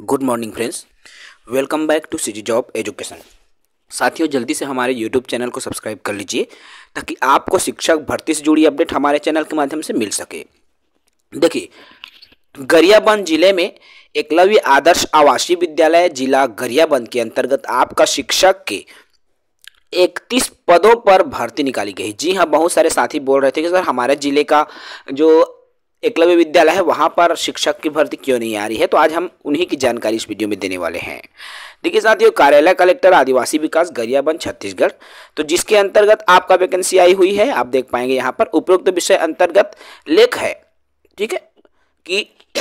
good morning friends welcome back to city job education साथियों जल्दी से हमारे यूट्यूब चैनल को सब्सक्राइब कर लीजिए ताकि आपको शिक्षक भर्ती से जुड़ी अपडेट हमारे चैनल के माध्यम से मिल सके देखिए गरियाबंद जिले में एकलव्य आदर्श आवासीय विद्यालय जिला गरियाबंद के अंतर्गत आपका शिक्षक के इकतीस पदों पर भर्ती निकाली गई जी हाँ बहुत सारे साथी बोल रहे थे कि सर हमारे ज़िले का जो एकलव्य विद्यालय है वहाँ पर शिक्षक की भर्ती क्यों नहीं आ रही है तो आज हम उन्हीं की जानकारी इस वीडियो में देने वाले हैं देखिए साथियों कार्यालय कलेक्टर आदिवासी विकास गरियाबंद छत्तीसगढ़ तो जिसके अंतर्गत आपका वैकेंसी आई हुई है आप देख पाएंगे यहाँ पर उपरोक्त विषय अंतर्गत लेख है ठीक है कि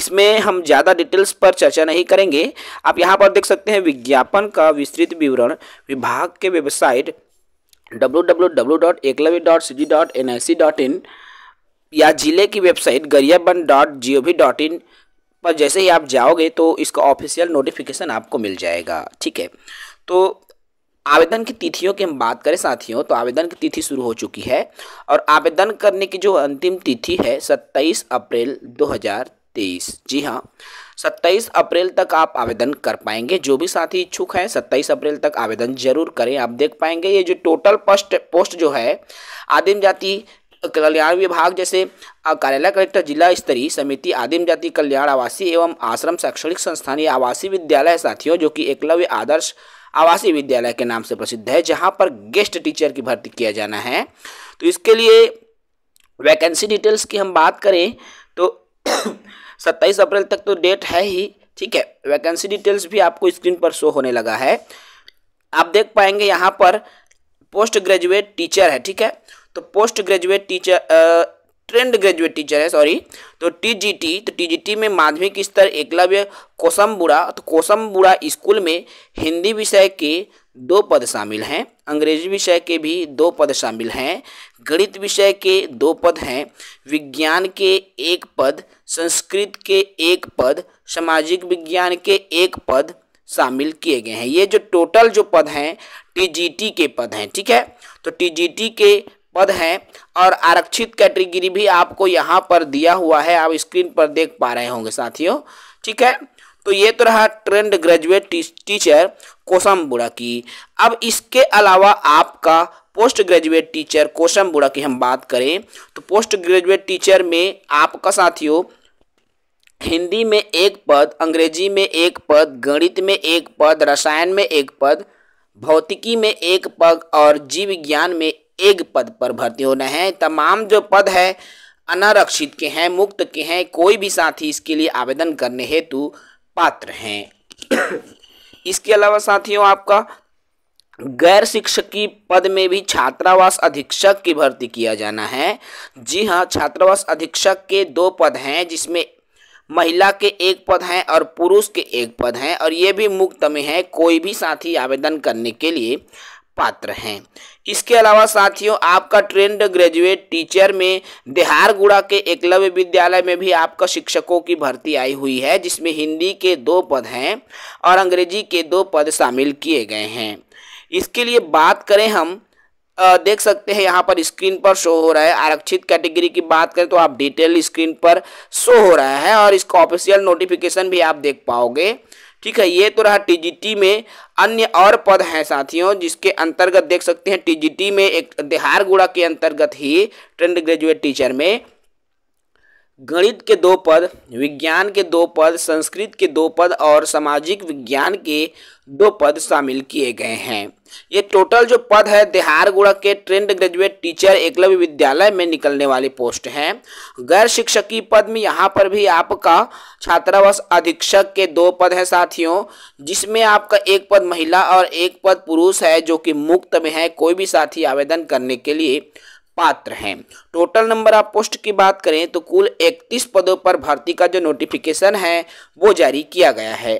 इसमें हम ज़्यादा डिटेल्स पर चर्चा नहीं करेंगे आप यहाँ पर देख सकते हैं विज्ञापन का विस्तृत विवरण विभाग के website W W W dot Eklavya dot C G dot N I C dot in या ज़िले की website Gariaband dot G O V dot in पर जैसे ही आप जाओगे तो इसका ऑफिशियल नोटिफिकेशन आपको मिल जाएगा ठीक है तो आवेदन की तिथियों की हम बात करें साथियों तो आवेदन की तिथि शुरू हो चुकी है और आवेदन करने की जो अंतिम तिथि है 27 अप्रैल 2023 जी हाँ 27 अप्रैल तक आप आवेदन कर पाएंगे जो भी साथी इच्छुक हैं 27 अप्रैल तक आवेदन जरूर करें आप देख पाएंगे ये जो टोटल पोस्ट पोस्ट जो है आदिम जाति कल्याण विभाग जैसे कार्यालय कलेक्टर जिला स्तरीय समिति आदिम जाति कल्याण आवासीय एवं आश्रम शैक्षणिक संस्थान या आवासीय विद्यालय साथियों जो कि एकलव्य आदर्श आवासीय विद्यालय के नाम से प्रसिद्ध है जहाँ पर गेस्ट टीचर की भर्ती किया जाना है तो इसके लिए वैकेंसी डिटेल्स की हम बात करें तो सत्ताईस अप्रैल तक तो डेट है ही ठीक है वैकेंसी डिटेल्स भी आपको स्क्रीन पर शो होने लगा है आप देख पाएंगे यहाँ पर पोस्ट ग्रेजुएट टीचर है ठीक है तो post graduate teacher trained graduate teacher है सॉरी तो टीजीटी तो टीजीटी में माध्यमिक स्तर एकलव्य कोसम्बुरा तो कोसम्बुरा स्कूल में हिंदी विषय के दो पद शामिल हैं अंग्रेजी विषय के भी दो पद शामिल हैं गणित विषय के दो पद हैं विज्ञान के एक पद संस्कृत के एक पद सामाजिक विज्ञान के एक पद शामिल किए गए हैं ये जो टोटल जो पद हैं टीजीटी के पद हैं ठीक है तो टीजीटी के पद हैं और आरक्षित कैटेगरी भी आपको यहाँ पर दिया हुआ है आप स्क्रीन पर देख पा रहे होंगे साथियों ठीक है तो ये तो रहा ट्रेंड ग्रेजुएट टीचर बुरा की अब इसके अलावा आपका पोस्ट ग्रेजुएट टीचर बुरा की हम बात करें तो पोस्ट ग्रेजुएट टीचर में आपका साथियों हिंदी में एक पद अंग्रेजी में एक पद गणित में एक पद रसायन में एक पद भौतिकी में एक पद और जीव विज्ञान में एक पद पर भर्ती होना है तमाम जो पद है अनारक्षित के हैं मुक्त के हैं कोई भी साथी इसके लिए आवेदन करने हेतु पात्र हैं इसके अलावा साथियों आपका गैर शिक्षकीय पद में भी छात्रावास अधीक्षक की भर्ती किया जाना है जी हाँ छात्रावास अधीक्षक के दो पद हैं जिसमें महिला के एक पद हैं और पुरुष के एक पद हैं और ये भी मुक्त में है कोई भी साथी आवेदन करने के लिए पात्र हैं इसके अलावा साथियों आपका ट्रेंड ग्रेजुएट टीचर में देहारगुड़ा के एकलव्य विद्यालय में भी आपका शिक्षकों की भर्ती आई हुई है जिसमें हिंदी के दो पद हैं और अंग्रेजी के दो पद शामिल किए गए हैं इसके लिए बात करें हम आ, देख सकते हैं यहाँ पर स्क्रीन पर शो हो रहा है आरक्षित कैटेगरी की बात करें तो आप डिटेल स्क्रीन पर शो हो रहा है और इसका ऑफिशियल नोटिफिकेशन भी आप देख पाओगे ठीक है ये तो रहा टीजीटी में अन्य और पद हैं साथियों जिसके अंतर्गत देख सकते हैं टीजीटी में एक गुड़ा के अंतर्गत ही ट्रेंड ग्रेजुएट टीचर में गणित के दो पद विज्ञान के दो पद संस्कृत के दो पद और सामाजिक विज्ञान के दो पद शामिल किए गए हैं ये टोटल जो पद है देहारगुड़ा के ट्रेंड ग्रेजुएट टीचर एकलव्य विद्यालय में निकलने वाली पोस्ट है गैर शिक्षकी पद में यहाँ पर भी आपका छात्रावास अधीक्षक के दो पद है साथियों जिसमें आपका एक पद महिला और एक पद पुरुष है जो कि मुक्त में है कोई भी साथी आवेदन करने के लिए पात्र हैं टोटल नंबर ऑफ पोस्ट की बात करें तो कुल 31 पदों पर भर्ती का जो नोटिफिकेशन है वो जारी किया गया है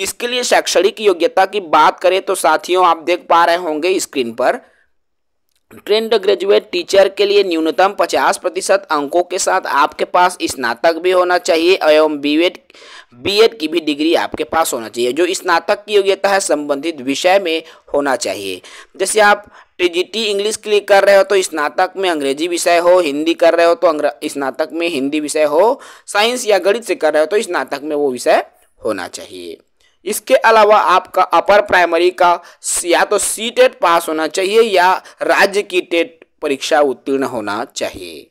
इसके लिए शैक्षणिक योग्यता की बात करें तो साथियों आप देख पा रहे होंगे स्क्रीन पर ट्रेंड ग्रेजुएट टीचर के लिए न्यूनतम 50 प्रतिशत अंकों के साथ आपके पास स्नातक भी होना चाहिए एवं बीएड बीएड की भी डिग्री आपके पास होना चाहिए जो स्नातक की योग्यता है संबंधित विषय में होना चाहिए जैसे आप टीजीटी इंग्लिश के लिए कर रहे हो तो स्नातक में अंग्रेजी विषय हो हिंदी कर रहे हो तो स्नातक में हिंदी विषय हो साइंस या गणित से कर रहे हो तो स्नातक में वो विषय होना चाहिए इसके अलावा आपका अपर प्राइमरी का या तो सी टेट पास होना चाहिए या राज्य की टेट परीक्षा उत्तीर्ण होना चाहिए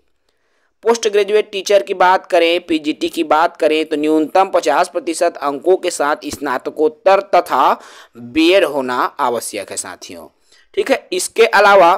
पोस्ट ग्रेजुएट टीचर की बात करें पीजीटी की बात करें तो न्यूनतम 50 प्रतिशत अंकों के साथ स्नातकोत्तर तथा बीएड होना आवश्यक है साथियों ठीक है इसके अलावा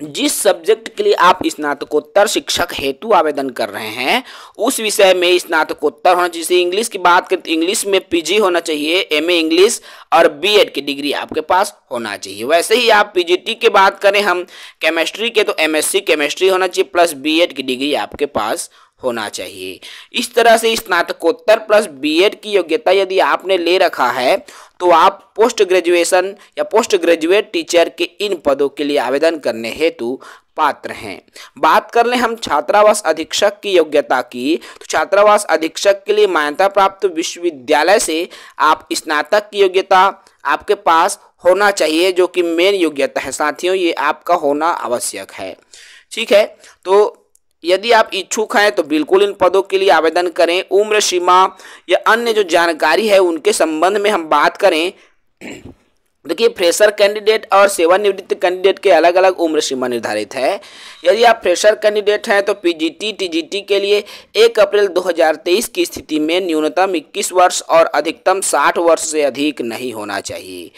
जिस सब्जेक्ट के लिए आप स्नातकोत्तर शिक्षक हेतु आवेदन कर रहे हैं उस विषय में स्नातकोत्तर होना चाहिए इंग्लिश की बात करें तो इंग्लिश में पीजी होना चाहिए एमए इंग्लिश और बीएड की डिग्री आपके पास होना चाहिए वैसे ही आप पीजीटी की बात करें हम केमिस्ट्री के तो एमएससी केमिस्ट्री होना चाहिए प्लस बी की डिग्री आपके पास होना चाहिए इस तरह से स्नातकोत्तर प्लस बीएड की योग्यता यदि आपने ले रखा है तो आप पोस्ट ग्रेजुएशन या पोस्ट ग्रेजुएट टीचर के इन पदों के लिए आवेदन करने हेतु पात्र हैं बात कर लें हम छात्रावास अधीक्षक की योग्यता की तो छात्रावास अधीक्षक के लिए मान्यता प्राप्त विश्वविद्यालय से आप स्नातक की योग्यता आपके पास होना चाहिए जो कि मेन योग्यता है साथियों ये आपका होना आवश्यक है ठीक है तो यदि आप इच्छुक हैं तो बिल्कुल इन पदों के लिए आवेदन करें उम्र सीमा या अन्य जो जानकारी है उनके संबंध में हम बात करें देखिए फ्रेशर कैंडिडेट और सेवानिवृत्त कैंडिडेट के अलग अलग उम्र सीमा निर्धारित है यदि आप फ्रेशर कैंडिडेट हैं तो पीजीटी टीजीटी के लिए 1 अप्रैल 2023 की स्थिति में न्यूनतम 21 वर्ष और अधिकतम 60 वर्ष से अधिक नहीं होना चाहिए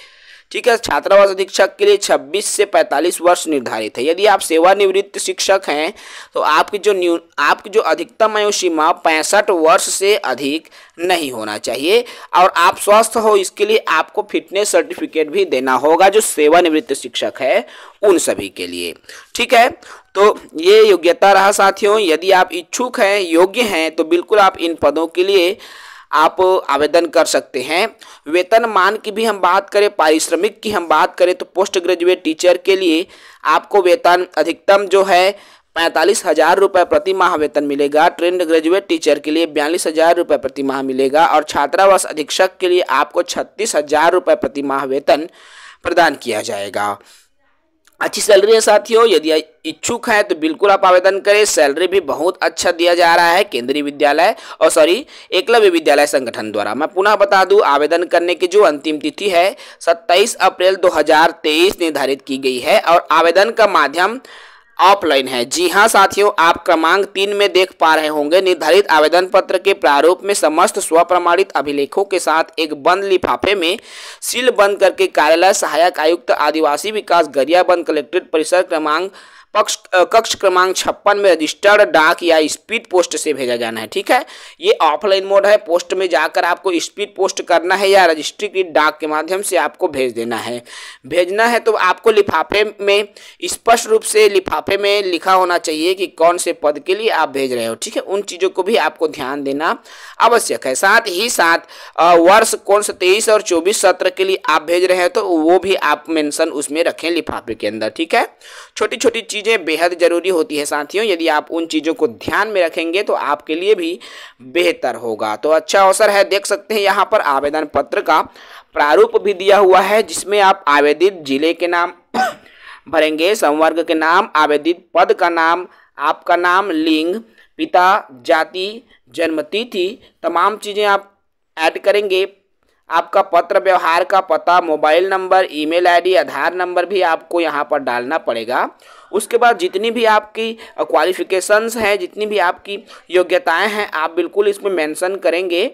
ठीक है छात्रावास अधीक्षक के लिए 26 से 45 वर्ष निर्धारित है यदि आप सेवानिवृत्त शिक्षक हैं तो आपकी जो न्यू आपकी जो अधिकतम आयु सीमा पैंसठ वर्ष से अधिक नहीं होना चाहिए और आप स्वस्थ हो इसके लिए आपको फिटनेस सर्टिफिकेट भी देना होगा जो सेवानिवृत्त शिक्षक है उन सभी के लिए ठीक है तो ये योग्यता रहा साथियों यदि आप इच्छुक हैं योग्य हैं तो बिल्कुल आप इन पदों के लिए आप आवेदन कर सकते हैं वेतनमान की भी हम बात करें पारिश्रमिक की हम बात करें तो पोस्ट ग्रेजुएट टीचर के लिए आपको वेतन अधिकतम जो है पैंतालीस हज़ार रुपये प्रति माह वेतन मिलेगा ट्रेंड ग्रेजुएट टीचर के लिए बयालीस हज़ार रुपये प्रति माह मिलेगा और छात्रावास अधीक्षक के लिए आपको छत्तीस हज़ार रुपये प्रति माह वेतन प्रदान किया जाएगा अच्छी सैलरी है साथियों यदि इच्छुक हैं तो बिल्कुल आप आवेदन करें सैलरी भी बहुत अच्छा दिया जा रहा है केंद्रीय विद्यालय और सॉरी एकलव्य विद्यालय संगठन द्वारा मैं पुनः बता दूं आवेदन करने की जो अंतिम तिथि है 27 अप्रैल 2023 निर्धारित की गई है और आवेदन का माध्यम ऑफलाइन है जी हां साथियों आप क्रमांक तीन में देख पा रहे होंगे निर्धारित आवेदन पत्र के प्रारूप में समस्त स्वप्रमाणित अभिलेखों के साथ एक बंद लिफाफे में सील बंद करके कार्यालय सहायक आयुक्त आदिवासी विकास गरियाबंद कलेक्ट्रेट परिसर क्रमांक पक्ष कक्ष क्रमांक छप्पन में रजिस्टर्ड डाक या स्पीड पोस्ट से भेजा जाना है ठीक है ये ऑफलाइन मोड है पोस्ट में जाकर आपको स्पीड पोस्ट करना है या रजिस्ट्रीकृत डाक के माध्यम से आपको भेज देना है भेजना है तो आपको लिफाफे में स्पष्ट रूप से लिफाफे में लिखा होना चाहिए कि कौन से पद के लिए आप भेज रहे हो ठीक है उन चीज़ों को भी आपको ध्यान देना आवश्यक है साथ ही साथ वर्ष कौन सा तेईस और चौबीस सत्र के लिए आप भेज रहे हो तो वो भी आप मैंसन उसमें रखें लिफाफे के अंदर ठीक है छोटी छोटी चीज चीज़ें बेहद ज़रूरी होती है साथियों यदि आप उन चीज़ों को ध्यान में रखेंगे तो आपके लिए भी बेहतर होगा तो अच्छा अवसर है देख सकते हैं यहाँ पर आवेदन पत्र का प्रारूप भी दिया हुआ है जिसमें आप आवेदित जिले के नाम भरेंगे संवर्ग के नाम आवेदित पद का नाम आपका नाम लिंग पिता जाति जन्मतिथि तमाम चीज़ें आप ऐड करेंगे आपका पत्र व्यवहार का पता mobile number email ID Aadhaar number भी आपको यहाँ पर डालना पड़ेगा उसके बाद जितनी भी आपकी क्वालिफिकेशंस हैं जितनी भी आपकी योग्यताएं हैं आप बिल्कुल इसमें मेंशन करेंगे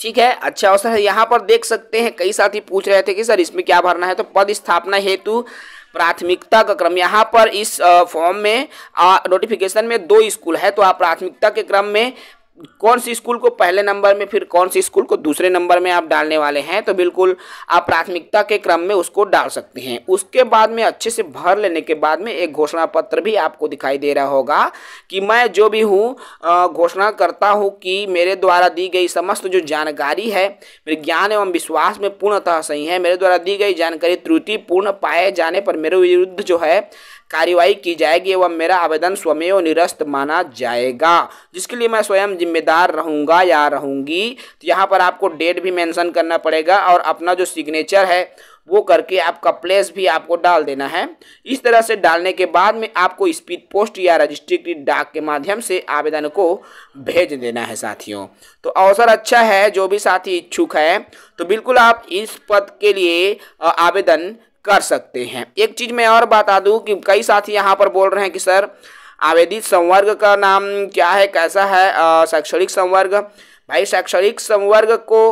ठीक है अच्छा और सर यहाँ पर देख सकते हैं कई साथी पूछ रहे थे कि सर इसमें क्या भरना है तो पद स्थापना हेतु प्राथमिकता का क्रम यहाँ पर इस फॉर्म में नोटिफिकेशन में दो स्कूल है तो आप प्राथमिकता के क्रम में कौन सी स्कूल को पहले नंबर में फिर कौन सी स्कूल को दूसरे नंबर में आप डालने वाले हैं तो बिल्कुल आप प्राथमिकता के क्रम में उसको डाल सकते हैं उसके बाद में अच्छे से भर लेने के बाद में एक घोषणा पत्र भी आपको दिखाई दे रहा होगा कि मैं जो भी हूँ घोषणा करता हूँ कि मेरे द्वारा दी गई समस्त जो जानकारी है मेरे ज्ञान एवं विश्वास में पूर्णतः सही है मेरे द्वारा दी गई जानकारी त्रुटिपूर्ण पाए जाने पर मेरे विरुद्ध जो है कार्यवाही की जाएगी एवं मेरा आवेदन स्वमेव निरस्त माना जाएगा जिसके लिए मैं स्वयं जिम्मेदार रहूँगा या रहूँगी तो यहाँ पर आपको डेट भी मेंशन करना पड़ेगा और अपना जो सिग्नेचर है वो करके आपका प्लेस भी आपको डाल देना है इस तरह से डालने के बाद में आपको स्पीड पोस्ट या रजिस्ट्री डाक के माध्यम से आवेदन को भेज देना है साथियों तो अवसर अच्छा है जो भी साथी इच्छुक है तो बिल्कुल आप इस पद के लिए आवेदन कर सकते हैं एक चीज़ मैं और बता दूं कि कई साथी यहाँ पर बोल रहे हैं कि सर आवेदित संवर्ग का नाम क्या है कैसा है शैक्षणिक संवर्ग भाई शैक्षणिक संवर्ग को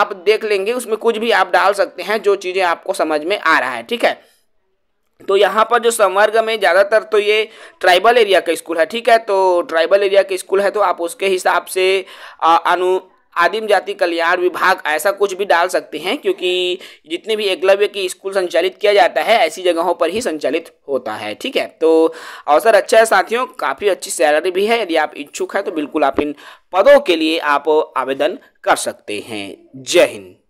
आप देख लेंगे उसमें कुछ भी आप डाल सकते हैं जो चीज़ें आपको समझ में आ रहा है ठीक है तो यहाँ पर जो संवर्ग में ज़्यादातर तो ये ट्राइबल एरिया का स्कूल है ठीक है तो ट्राइबल एरिया के स्कूल है तो आप उसके हिसाब से अनु आदिम जाति कल्याण विभाग ऐसा कुछ भी डाल सकते हैं क्योंकि जितने भी एकलव्य की स्कूल संचालित किया जाता है ऐसी जगहों पर ही संचालित होता है ठीक है तो अवसर अच्छा है साथियों काफ़ी अच्छी सैलरी भी है यदि आप इच्छुक हैं तो बिल्कुल आप इन पदों के लिए आप आवेदन कर सकते हैं जय हिंद